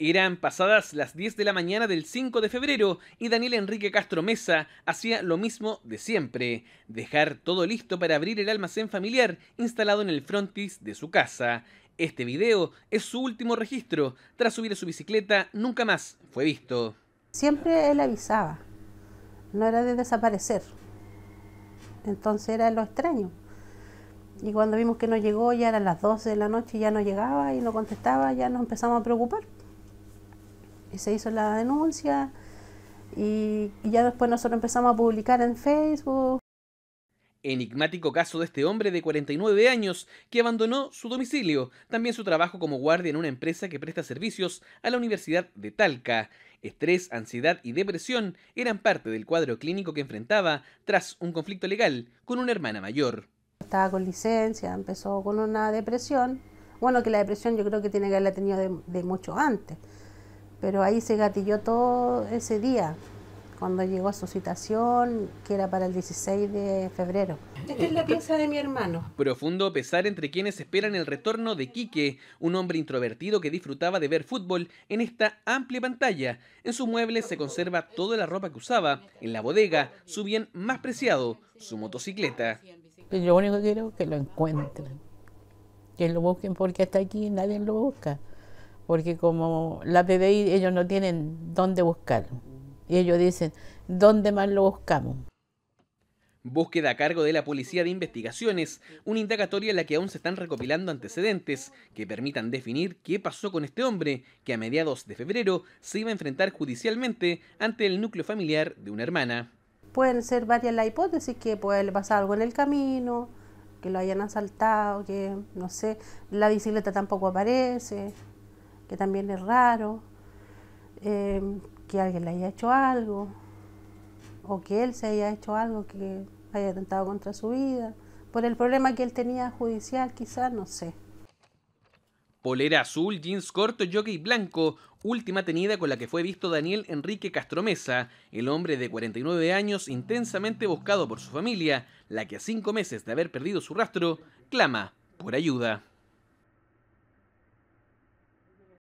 Eran pasadas las 10 de la mañana del 5 de febrero y Daniel Enrique Castro Mesa hacía lo mismo de siempre, dejar todo listo para abrir el almacén familiar instalado en el frontis de su casa. Este video es su último registro. Tras subir a su bicicleta, nunca más fue visto. Siempre él avisaba, no era de desaparecer. Entonces era lo extraño. Y cuando vimos que no llegó, ya eran las 12 de la noche, ya no llegaba y no contestaba, ya nos empezamos a preocupar se hizo la denuncia y, ya después nosotros empezamos a publicar en Facebook. Enigmático caso de este hombre de 49 años que abandonó su domicilio, también su trabajo como guardia en una empresa que presta servicios a la Universidad de Talca. Estrés, ansiedad y depresión eran parte del cuadro clínico que enfrentaba tras un conflicto legal con una hermana mayor. Estaba con licencia, empezó con una depresión. Bueno, que la depresión yo creo que tiene que haberla tenido de mucho antes pero ahí se gatilló todo ese día, cuando llegó a su citación, que era para el 16 de febrero. Esta es la pieza de mi hermano. Profundo pesar entre quienes esperan el retorno de Quique, un hombre introvertido que disfrutaba de ver fútbol en esta amplia pantalla. En su mueble se conserva toda la ropa que usaba, en la bodega su bien más preciado, su motocicleta. Yo lo único que quiero es que lo encuentren, que lo busquen porque hasta aquí nadie lo busca porque como la PBI ellos no tienen dónde buscar Y ellos dicen, ¿dónde más lo buscamos? Búsqueda a cargo de la Policía de Investigaciones, una indagatoria en la que aún se están recopilando antecedentes que permitan definir qué pasó con este hombre que a mediados de febrero se iba a enfrentar judicialmente ante el núcleo familiar de una hermana. Pueden ser varias las hipótesis que puede pasar algo en el camino, que lo hayan asaltado, que no sé, la bicicleta tampoco aparece que también es raro, eh, que alguien le haya hecho algo, o que él se haya hecho algo que haya atentado contra su vida, por el problema que él tenía judicial, quizás, no sé. Polera azul, jeans corto, jockey blanco, última tenida con la que fue visto Daniel Enrique Castromesa, el hombre de 49 años intensamente buscado por su familia, la que a cinco meses de haber perdido su rastro, clama por ayuda.